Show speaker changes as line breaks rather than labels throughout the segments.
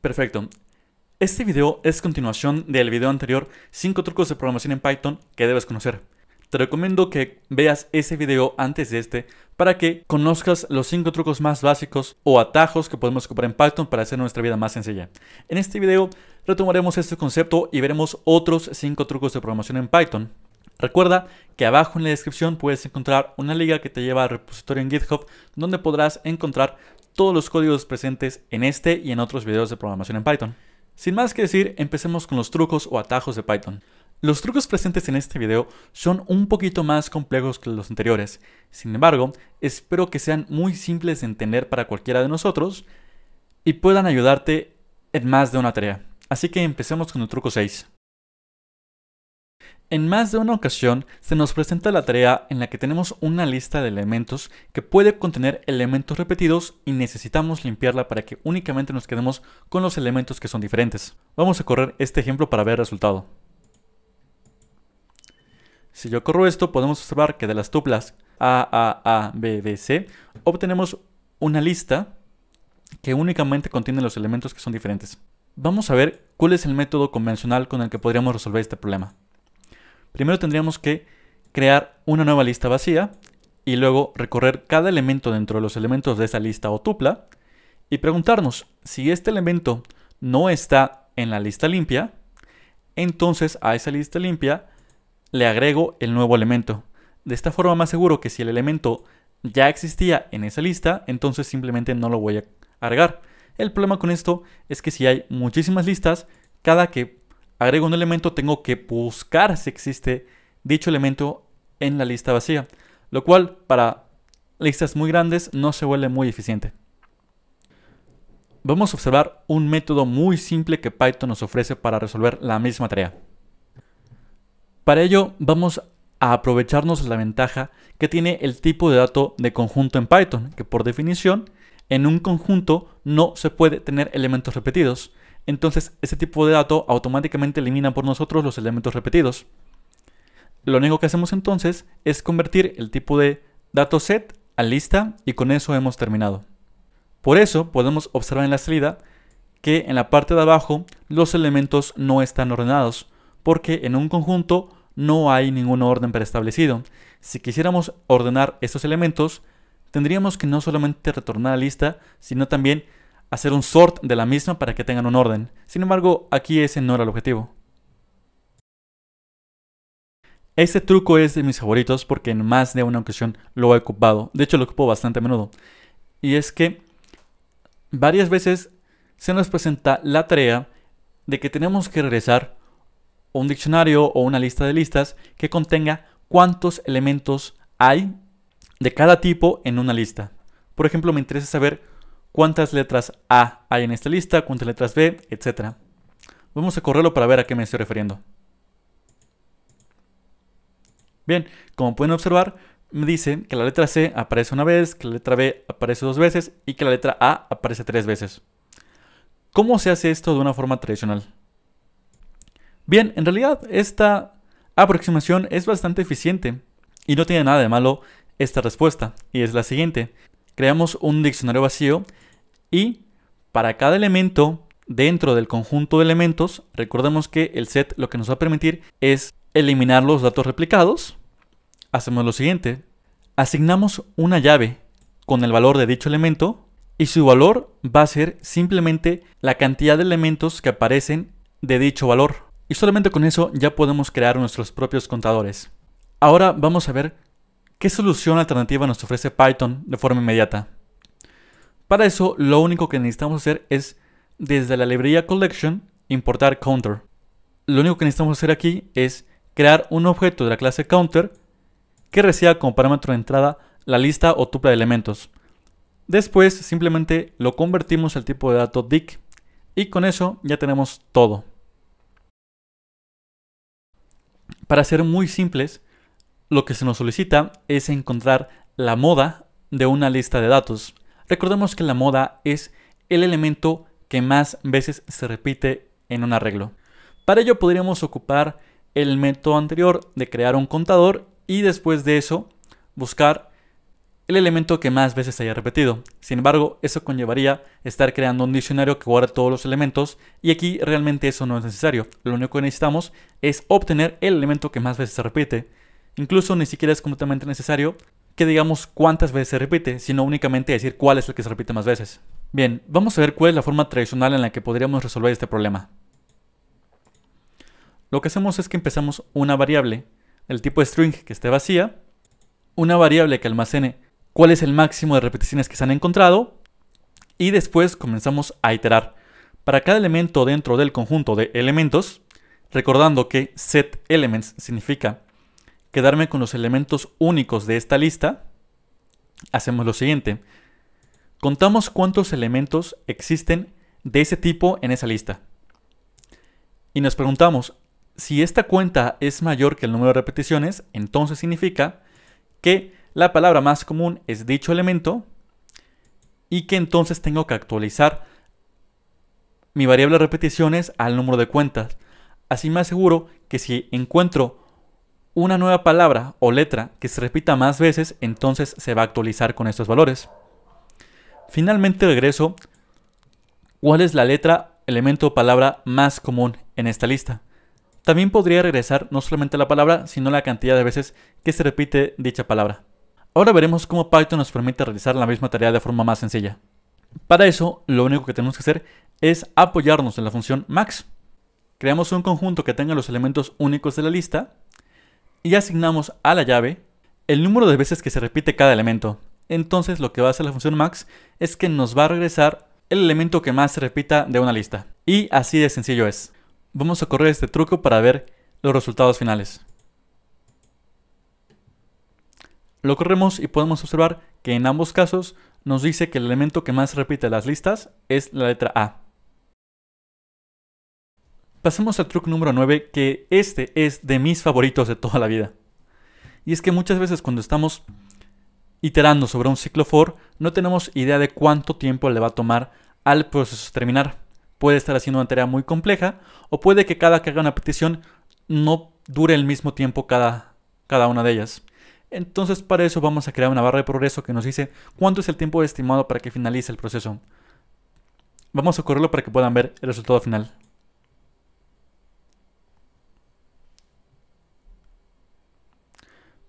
Perfecto. Este video es continuación del video anterior 5 trucos de programación en Python que debes conocer. Te recomiendo que veas ese video antes de este para que conozcas los 5 trucos más básicos o atajos que podemos ocupar en Python para hacer nuestra vida más sencilla. En este video retomaremos este concepto y veremos otros 5 trucos de programación en Python. Recuerda que abajo en la descripción puedes encontrar una liga que te lleva al repositorio en GitHub donde podrás encontrar todos los códigos presentes en este y en otros videos de programación en Python. Sin más que decir, empecemos con los trucos o atajos de Python. Los trucos presentes en este video son un poquito más complejos que los anteriores, sin embargo, espero que sean muy simples de entender para cualquiera de nosotros y puedan ayudarte en más de una tarea. Así que empecemos con el truco 6. En más de una ocasión se nos presenta la tarea en la que tenemos una lista de elementos que puede contener elementos repetidos y necesitamos limpiarla para que únicamente nos quedemos con los elementos que son diferentes. Vamos a correr este ejemplo para ver el resultado. Si yo corro esto podemos observar que de las tuplas A, A, A, B, B, C obtenemos una lista que únicamente contiene los elementos que son diferentes. Vamos a ver cuál es el método convencional con el que podríamos resolver este problema primero tendríamos que crear una nueva lista vacía y luego recorrer cada elemento dentro de los elementos de esa lista o tupla y preguntarnos si este elemento no está en la lista limpia, entonces a esa lista limpia le agrego el nuevo elemento. De esta forma más seguro que si el elemento ya existía en esa lista, entonces simplemente no lo voy a agregar. El problema con esto es que si hay muchísimas listas, cada que agrego un elemento, tengo que buscar si existe dicho elemento en la lista vacía, lo cual para listas muy grandes no se vuelve muy eficiente. Vamos a observar un método muy simple que Python nos ofrece para resolver la misma tarea. Para ello vamos a aprovecharnos la ventaja que tiene el tipo de dato de conjunto en Python, que por definición en un conjunto no se puede tener elementos repetidos, entonces ese tipo de dato automáticamente elimina por nosotros los elementos repetidos. Lo único que hacemos entonces es convertir el tipo de set a lista y con eso hemos terminado. Por eso podemos observar en la salida que en la parte de abajo los elementos no están ordenados, porque en un conjunto no hay ningún orden preestablecido. Si quisiéramos ordenar estos elementos, tendríamos que no solamente retornar a lista, sino también hacer un sort de la misma para que tengan un orden. Sin embargo, aquí ese no era el objetivo. Este truco es de mis favoritos porque en más de una ocasión lo he ocupado. De hecho, lo ocupo bastante a menudo. Y es que varias veces se nos presenta la tarea de que tenemos que regresar un diccionario o una lista de listas que contenga cuántos elementos hay de cada tipo en una lista. Por ejemplo, me interesa saber cuántas letras A hay en esta lista, cuántas letras B, etcétera. Vamos a correrlo para ver a qué me estoy refiriendo. Bien, como pueden observar, me dice que la letra C aparece una vez, que la letra B aparece dos veces y que la letra A aparece tres veces. ¿Cómo se hace esto de una forma tradicional? Bien, en realidad esta aproximación es bastante eficiente y no tiene nada de malo esta respuesta, y es la siguiente creamos un diccionario vacío y para cada elemento dentro del conjunto de elementos, recordemos que el set lo que nos va a permitir es eliminar los datos replicados. Hacemos lo siguiente, asignamos una llave con el valor de dicho elemento y su valor va a ser simplemente la cantidad de elementos que aparecen de dicho valor. Y solamente con eso ya podemos crear nuestros propios contadores. Ahora vamos a ver ¿Qué solución alternativa nos ofrece Python de forma inmediata? Para eso, lo único que necesitamos hacer es, desde la librería collection, importar counter. Lo único que necesitamos hacer aquí es crear un objeto de la clase counter que reciba como parámetro de entrada la lista o tupla de elementos. Después simplemente lo convertimos al tipo de dato dic y con eso ya tenemos todo. Para ser muy simples, lo que se nos solicita es encontrar la moda de una lista de datos. Recordemos que la moda es el elemento que más veces se repite en un arreglo. Para ello podríamos ocupar el método anterior de crear un contador y después de eso buscar el elemento que más veces haya repetido. Sin embargo, eso conllevaría estar creando un diccionario que guarde todos los elementos y aquí realmente eso no es necesario. Lo único que necesitamos es obtener el elemento que más veces se repite. Incluso ni siquiera es completamente necesario que digamos cuántas veces se repite, sino únicamente decir cuál es el que se repite más veces. Bien, vamos a ver cuál es la forma tradicional en la que podríamos resolver este problema. Lo que hacemos es que empezamos una variable, el tipo string que esté vacía, una variable que almacene cuál es el máximo de repeticiones que se han encontrado, y después comenzamos a iterar. Para cada elemento dentro del conjunto de elementos, recordando que set elements significa quedarme con los elementos únicos de esta lista, hacemos lo siguiente. Contamos cuántos elementos existen de ese tipo en esa lista. Y nos preguntamos, si esta cuenta es mayor que el número de repeticiones, entonces significa que la palabra más común es dicho elemento y que entonces tengo que actualizar mi variable de repeticiones al número de cuentas. Así me aseguro que si encuentro una nueva palabra o letra que se repita más veces, entonces se va a actualizar con estos valores. Finalmente regreso, ¿cuál es la letra, elemento o palabra más común en esta lista? También podría regresar no solamente la palabra, sino la cantidad de veces que se repite dicha palabra. Ahora veremos cómo Python nos permite realizar la misma tarea de forma más sencilla. Para eso, lo único que tenemos que hacer es apoyarnos en la función max. Creamos un conjunto que tenga los elementos únicos de la lista y asignamos a la llave el número de veces que se repite cada elemento. Entonces lo que va a hacer la función max es que nos va a regresar el elemento que más se repita de una lista. Y así de sencillo es. Vamos a correr este truco para ver los resultados finales. Lo corremos y podemos observar que en ambos casos nos dice que el elemento que más repite las listas es la letra A. Pasemos al truco número 9, que este es de mis favoritos de toda la vida. Y es que muchas veces cuando estamos iterando sobre un ciclo for, no tenemos idea de cuánto tiempo le va a tomar al proceso terminar. Puede estar haciendo una tarea muy compleja o puede que cada que haga una petición no dure el mismo tiempo cada, cada una de ellas. Entonces para eso vamos a crear una barra de progreso que nos dice cuánto es el tiempo estimado para que finalice el proceso. Vamos a correrlo para que puedan ver el resultado final.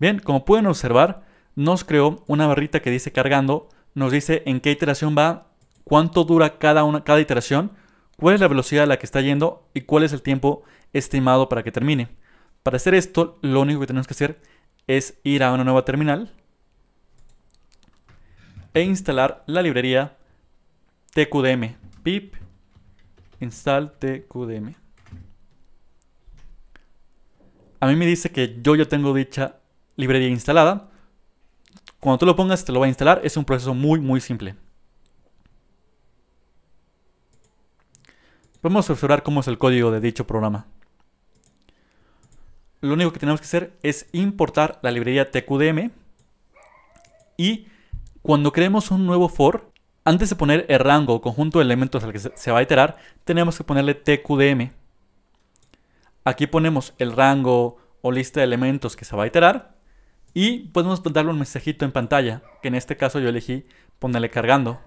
Bien, como pueden observar, nos creó una barrita que dice cargando, nos dice en qué iteración va, cuánto dura cada, una, cada iteración, cuál es la velocidad a la que está yendo y cuál es el tiempo estimado para que termine. Para hacer esto, lo único que tenemos que hacer es ir a una nueva terminal e instalar la librería tqdm, pip install tqdm. A mí me dice que yo ya tengo dicha librería instalada. Cuando tú lo pongas, te lo va a instalar. Es un proceso muy, muy simple. Vamos a observar cómo es el código de dicho programa. Lo único que tenemos que hacer es importar la librería TQDM y cuando creemos un nuevo for, antes de poner el rango o conjunto de elementos al que se va a iterar, tenemos que ponerle TQDM. Aquí ponemos el rango o lista de elementos que se va a iterar y podemos darle un mensajito en pantalla, que en este caso yo elegí ponerle cargando.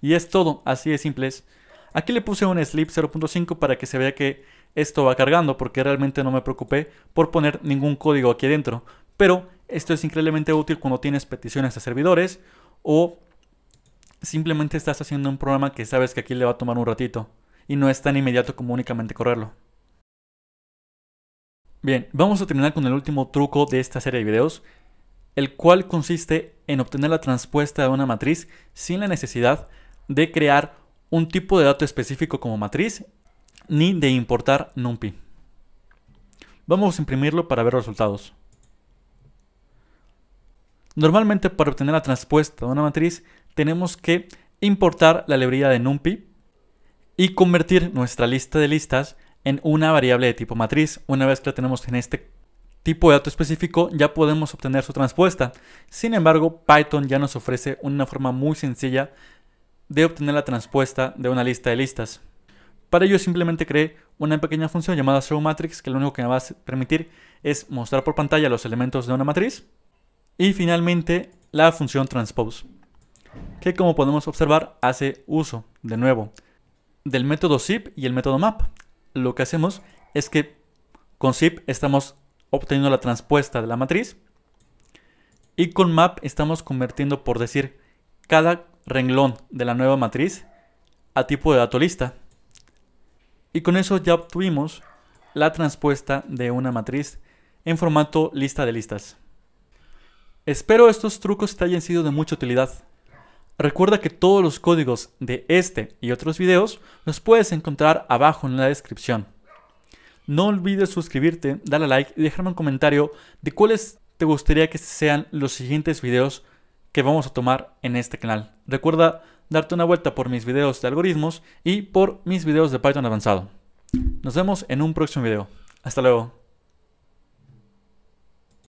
Y es todo, así de simples. Aquí le puse un slip 0.5 para que se vea que esto va cargando, porque realmente no me preocupé por poner ningún código aquí dentro. Pero esto es increíblemente útil cuando tienes peticiones a servidores o simplemente estás haciendo un programa que sabes que aquí le va a tomar un ratito y no es tan inmediato como únicamente correrlo. Bien, vamos a terminar con el último truco de esta serie de videos, el cual consiste en obtener la transpuesta de una matriz sin la necesidad de crear un tipo de dato específico como matriz ni de importar NumPy. Vamos a imprimirlo para ver resultados. Normalmente para obtener la transpuesta de una matriz tenemos que importar la librería de NumPy y convertir nuestra lista de listas en una variable de tipo matriz una vez que la tenemos en este tipo de dato específico ya podemos obtener su transpuesta. Sin embargo, Python ya nos ofrece una forma muy sencilla de obtener la transpuesta de una lista de listas. Para ello simplemente creé una pequeña función llamada showMatrix, que lo único que me va a permitir es mostrar por pantalla los elementos de una matriz y finalmente la función transpose que como podemos observar hace uso de nuevo del método zip y el método map. Lo que hacemos es que con zip estamos obteniendo la transpuesta de la matriz. Y con map estamos convirtiendo, por decir, cada renglón de la nueva matriz a tipo de dato lista. Y con eso ya obtuvimos la transpuesta de una matriz en formato lista de listas. Espero estos trucos te hayan sido de mucha utilidad. Recuerda que todos los códigos de este y otros videos los puedes encontrar abajo en la descripción. No olvides suscribirte, darle like y dejarme un comentario de cuáles te gustaría que sean los siguientes videos que vamos a tomar en este canal. Recuerda darte una vuelta por mis videos de algoritmos y por mis videos de Python avanzado. Nos vemos en un próximo video. Hasta luego.